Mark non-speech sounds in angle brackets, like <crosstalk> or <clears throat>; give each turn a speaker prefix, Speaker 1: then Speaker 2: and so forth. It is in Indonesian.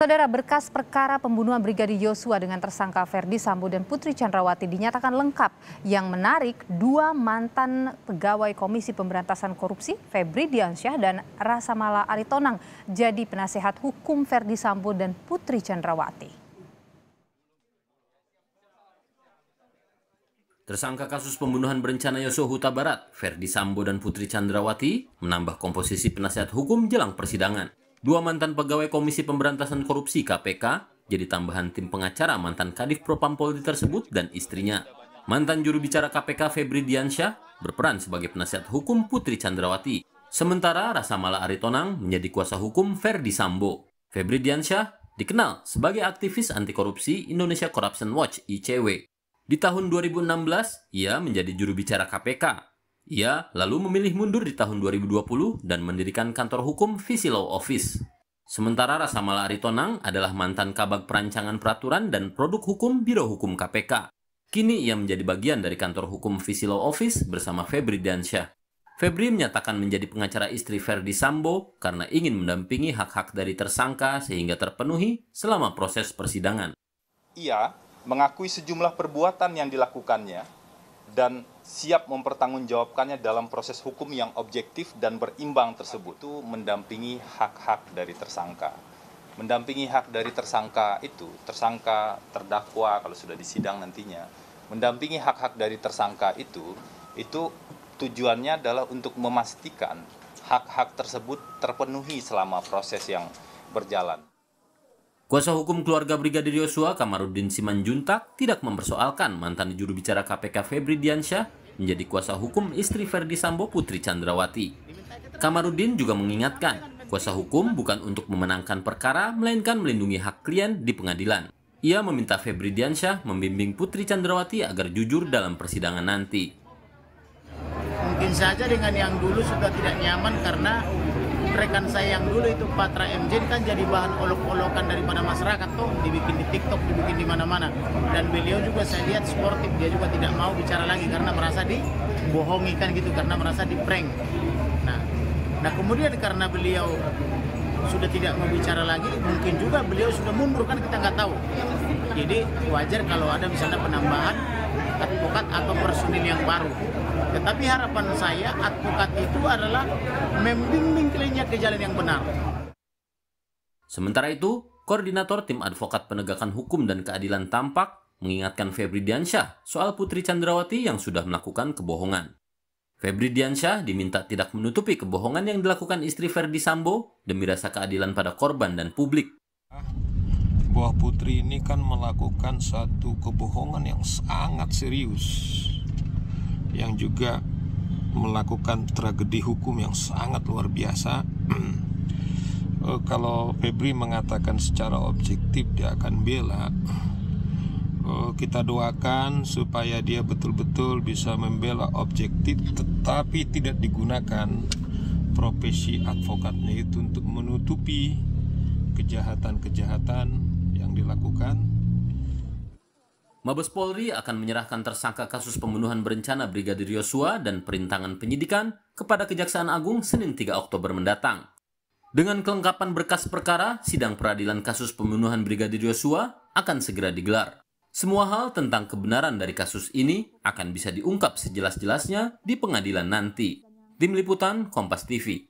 Speaker 1: Saudara berkas perkara pembunuhan Brigadir Yosua dengan tersangka Ferdi Sambo dan Putri Chandrawati dinyatakan lengkap. Yang menarik, dua mantan pegawai Komisi Pemberantasan Korupsi, Febri Diansyah dan Rasamala Aritonang, jadi penasehat hukum Ferdi Sambo dan Putri Chandrawati.
Speaker 2: Tersangka kasus pembunuhan berencana Yosua Huta Barat, Ferdi Sambo dan Putri Chandrawati menambah komposisi penasehat hukum jelang persidangan. Dua mantan pegawai Komisi Pemberantasan Korupsi KPK jadi tambahan tim pengacara mantan Kadif Propam Polri tersebut dan istrinya. Mantan juru bicara KPK Febri Diansyah berperan sebagai penasihat hukum Putri Chandrawati. Sementara Rasa Rasamala Aritonang menjadi kuasa hukum Ferdi Sambo. Febri Diansyah dikenal sebagai aktivis anti korupsi Indonesia Corruption Watch ICW. Di tahun 2016, ia menjadi juru bicara KPK ia lalu memilih mundur di tahun 2020 dan mendirikan kantor hukum Visi Law Office. Sementara Rasamala Aritonang adalah mantan kabak perancangan peraturan dan produk hukum Biro Hukum KPK. Kini ia menjadi bagian dari kantor hukum Visi Law Office bersama Febri Diansyah. Febri menyatakan menjadi pengacara istri Ferdi Sambo karena ingin mendampingi hak-hak dari tersangka sehingga terpenuhi selama proses persidangan.
Speaker 1: Ia mengakui sejumlah perbuatan yang dilakukannya dan siap mempertanggungjawabkannya dalam proses hukum yang objektif dan berimbang tersebut itu mendampingi hak-hak dari tersangka. Mendampingi hak dari tersangka itu, tersangka, terdakwa kalau sudah disidang nantinya, mendampingi hak-hak dari tersangka itu, itu tujuannya adalah untuk memastikan
Speaker 2: hak-hak tersebut terpenuhi selama proses yang berjalan. Kuasa hukum keluarga Brigadir Yosua Kamarudin Simanjuntak tidak mempersoalkan mantan juru bicara KPK Febri Diansyah menjadi kuasa hukum istri Verdi Sambo Putri Chandrawati. Kamarudin juga mengingatkan, kuasa hukum bukan untuk memenangkan perkara, melainkan melindungi hak klien di pengadilan. Ia meminta Febri Diansyah membimbing Putri Chandrawati agar jujur dalam persidangan nanti.
Speaker 3: Mungkin saja dengan yang dulu sudah tidak nyaman karena rekan saya yang dulu itu Patra MJ kan jadi bahan olok-olokan daripada masyarakat tuh dibikin di TikTok dibikin di mana-mana dan beliau juga saya lihat sportif dia juga tidak mau bicara lagi karena merasa dibohongi kan gitu karena merasa di prank nah nah kemudian karena beliau sudah tidak mau bicara lagi mungkin juga beliau sudah mundur kan kita nggak tahu jadi wajar kalau ada misalnya penambahan advokat atau personil yang baru. Tetapi harapan saya advokat itu adalah membimbing kliennya ke jalan yang benar.
Speaker 2: Sementara itu, Koordinator Tim Advokat Penegakan Hukum dan Keadilan Tampak mengingatkan Febri Diansyah soal Putri Chandrawati yang sudah melakukan kebohongan. Febri Diansyah diminta tidak menutupi kebohongan yang dilakukan istri Ferdi Sambo demi rasa keadilan pada korban dan publik
Speaker 4: buah putri ini kan melakukan satu kebohongan yang sangat serius yang juga melakukan tragedi hukum yang sangat luar biasa <clears throat> eh, kalau Febri mengatakan secara objektif dia akan bela eh, kita doakan supaya dia betul-betul bisa membela objektif tetapi tidak digunakan profesi advokatnya itu untuk menutupi kejahatan-kejahatan yang dilakukan.
Speaker 2: Mabes Polri akan menyerahkan tersangka kasus pembunuhan berencana Brigadir Yosua dan perintangan penyidikan kepada Kejaksaan Agung Senin 3 Oktober mendatang. Dengan kelengkapan berkas perkara, sidang peradilan kasus pembunuhan Brigadir Yosua akan segera digelar. Semua hal tentang kebenaran dari kasus ini akan bisa diungkap sejelas-jelasnya di pengadilan nanti. Tim Liputan Kompas TV